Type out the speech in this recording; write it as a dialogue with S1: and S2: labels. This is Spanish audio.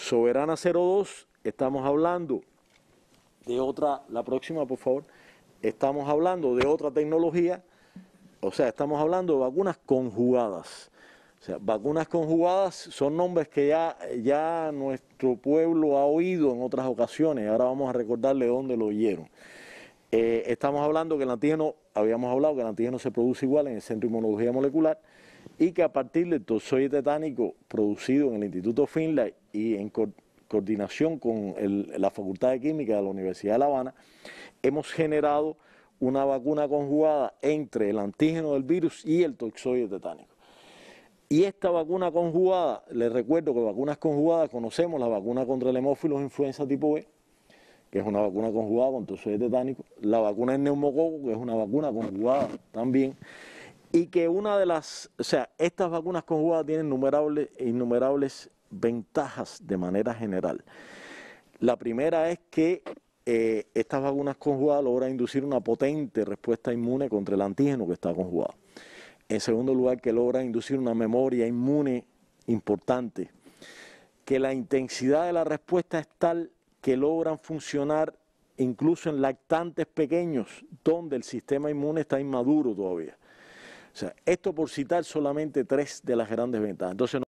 S1: Soberana 02, estamos hablando de otra, la próxima por favor, estamos hablando de otra tecnología, o sea, estamos hablando de vacunas conjugadas. O sea, vacunas conjugadas son nombres que ya, ya nuestro pueblo ha oído en otras ocasiones, ahora vamos a recordarle dónde lo oyeron. Eh, estamos hablando que el antígeno, habíamos hablado que el antígeno se produce igual en el Centro de Inmunología Molecular y que a partir del toxoide tetánico producido en el Instituto Finlay y en coordinación con la Facultad de Química de la Universidad de La Habana, hemos generado una vacuna conjugada entre el antígeno del virus y el toxoide tetánico. Y esta vacuna conjugada, les recuerdo que vacunas conjugadas conocemos la vacuna contra el hemófilos influenza tipo B, que es una vacuna conjugada entonces es tetánico, la vacuna en neumococo, que es una vacuna conjugada también, y que una de las, o sea, estas vacunas conjugadas tienen innumerables, ventajas de manera general. La primera es que eh, estas vacunas conjugadas logran inducir una potente respuesta inmune contra el antígeno que está conjugado. En segundo lugar, que logra inducir una memoria inmune importante, que la intensidad de la respuesta es tal que logran funcionar incluso en lactantes pequeños, donde el sistema inmune está inmaduro todavía. sea, esto por citar solamente tres de las grandes ventajas. Entonces,